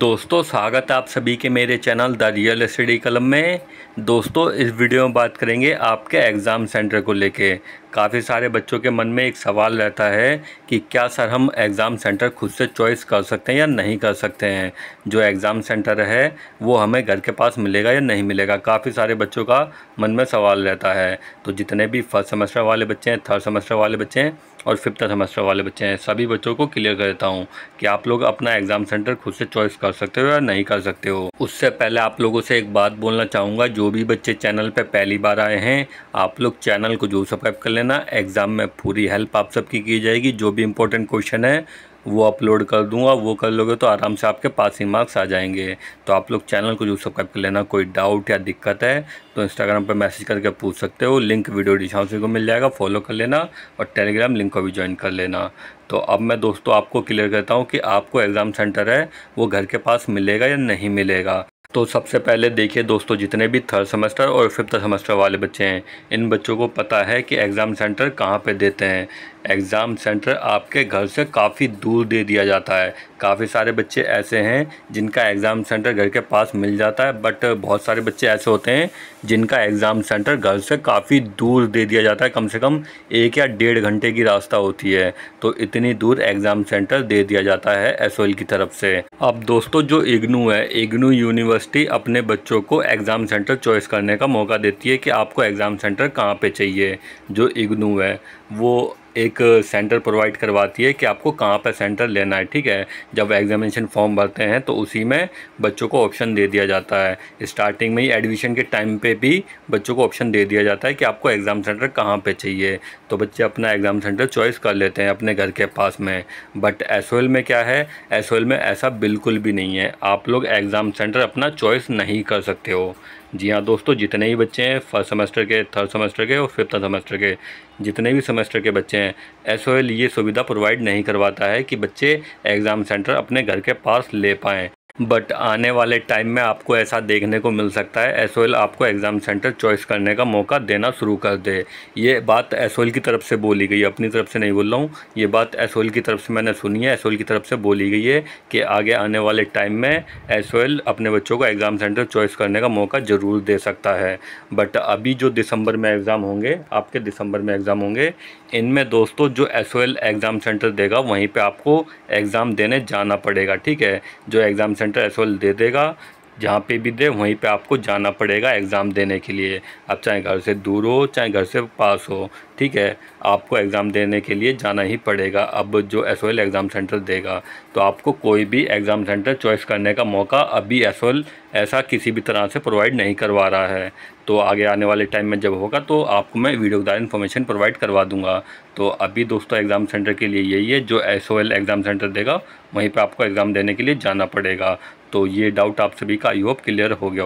दोस्तों स्वागत है आप सभी के मेरे चैनल द रियल स्टडी कलम में दोस्तों इस वीडियो में बात करेंगे आपके एग्ज़ाम सेंटर को लेके काफ़ी सारे बच्चों के मन में एक सवाल रहता है कि क्या सर हम एग्ज़ाम सेंटर खुद से चॉइस कर सकते हैं या नहीं कर सकते हैं जो एग्ज़ाम सेंटर है वो हमें घर के पास मिलेगा या नहीं मिलेगा काफ़ी सारे बच्चों का मन में सवाल रहता है तो जितने भी फर्स्ट सेमेस्टर वाले बच्चे हैं थर्ड सेमेस्टर वाले बच्चे हैं और फिफ्थ सेमेस्टर वाले बच्चे हैं सभी बच्चों को क्लियर कर देता हूँ कि आप लोग अपना एग्ज़ाम सेंटर खुद से चॉइस कर सकते हो या नहीं कर सकते हो उससे पहले आप लोगों से एक बात बोलना चाहूँगा जो भी बच्चे चैनल पर पहली बार आए हैं आप लोग चैनल को जो सब्सक्राइब कर लेना एग्ज़ाम में पूरी हेल्प आप सबकी की जाएगी जो भी इम्पोर्टेंट क्वेश्चन है वो अपलोड कर दूंगा वो कर लोगे तो आराम से आपके पास ही मार्क्स आ जाएंगे तो आप लोग चैनल को जो सब्सक्राइब कर लेना कोई डाउट या दिक्कत है तो इंस्टाग्राम पर मैसेज करके पूछ सकते हो लिंक वीडियो डिस्काउंट को मिल जाएगा फॉलो कर लेना और टेलीग्राम लिंक को भी ज्वाइन कर लेना तो अब मैं दोस्तों आपको क्लियर करता हूँ कि आपको एग्ज़ाम सेंटर है वो घर के पास मिलेगा या नहीं मिलेगा तो सबसे पहले देखिए दोस्तों जितने भी थर्ड सेमेस्टर और फिफ्थ सेमेस्टर वाले बच्चे हैं इन बच्चों को पता है कि एग्ज़ाम सेंटर कहाँ पे देते हैं एग्ज़ाम सेंटर आपके घर से काफ़ी दूर दे दिया जाता है काफ़ी सारे बच्चे ऐसे हैं जिनका एग्ज़ाम सेंटर घर के पास मिल जाता है बट बहुत सारे बच्चे ऐसे होते हैं जिनका एग्ज़ाम सेंटर घर से काफ़ी दूर दे दिया जाता है कम से कम एक या डेढ़ घंटे की रास्ता होती है तो इतनी दूर एग्ज़ाम सेंटर दे दिया जाता है एस की तरफ से अब दोस्तों जो इग्नू है इग्नू यूनिवर्सिटी यूनिवर्सिटी अपने बच्चों को एग्ज़ाम सेंटर चॉइस करने का मौका देती है कि आपको एग्ज़ाम सेंटर कहाँ पे चाहिए जो इग्नू है वो एक सेंटर प्रोवाइड करवाती है कि आपको कहाँ पर सेंटर लेना है ठीक है जब एग्जामिनेशन फॉर्म भरते हैं तो उसी में बच्चों को ऑप्शन दे दिया जाता है स्टार्टिंग में ही एडमिशन के टाइम पे भी बच्चों को ऑप्शन दे दिया जाता है कि आपको एग्ज़ाम सेंटर कहाँ पे चाहिए तो बच्चे अपना एग्ज़ाम सेंटर चॉइस कर लेते हैं अपने घर के पास में बट एस में क्या है एस में ऐसा बिल्कुल भी नहीं है आप लोग एग्ज़ाम सेंटर अपना चॉइस नहीं कर सकते हो जी हाँ दोस्तों जितने भी बच्चे हैं फर्स्ट सेमेस्टर के थर्ड सेमेस्टर के और फिफ्थ सेमेस्टर के जितने भी सेमेस्टर के बच्चे हैं एसओएल ये सुविधा प्रोवाइड नहीं करवाता है कि बच्चे एग्ज़ाम सेंटर अपने घर के पास ले पाएँ बट आने वाले टाइम में आपको ऐसा देखने को मिल सकता है एस आपको एग्ज़ाम सेंटर चॉइस करने का मौका देना शुरू कर दे ये बात एस की तरफ से बोली गई अपनी तरफ से नहीं बोल रहा हूँ ये बात एस की तरफ से मैंने सुनी है एस की तरफ से बोली गई है कि आगे आने वाले टाइम में एस अपने बच्चों को एग्ज़ाम सेंटर चॉइस करने का मौका ज़रूर दे सकता है बट अभी जो दिसंबर में एग्ज़ाम होंगे आपके दिसंबर में एग्ज़ाम होंगे इनमें दोस्तों जो एस एग्ज़ाम सेंटर देगा वहीं पर आपको एग्ज़ाम देने जाना पड़ेगा ठीक है जो एग्ज़ाम सेंटर एस दे देगा जहाँ पे भी दे वहीं पे आपको जाना पड़ेगा एग्ज़ाम देने के लिए आप चाहे घर से दूर हो चाहे घर से पास हो ठीक है आपको एग्ज़ाम देने के लिए जाना ही पड़ेगा अब जो एस एग्ज़ाम सेंटर देगा तो आपको कोई भी एग्ज़ाम सेंटर चॉइस करने का मौका अभी एस ऐसा किसी भी तरह से प्रोवाइड नहीं करवा रहा है तो आगे आने वाले टाइम में जब होगा तो आपको मैं वीडियो के द्वारा इन्फॉर्मेशन प्रोवाइड करवा दूंगा तो अभी दोस्तों एग्ज़ाम सेंटर के लिए यही है जो एस एग्ज़ाम सेंटर देगा वहीं पर आपको एग्ज़ाम देने के लिए जाना पड़ेगा तो ये डाउट आप सभी का आई होप क्लियर हो गया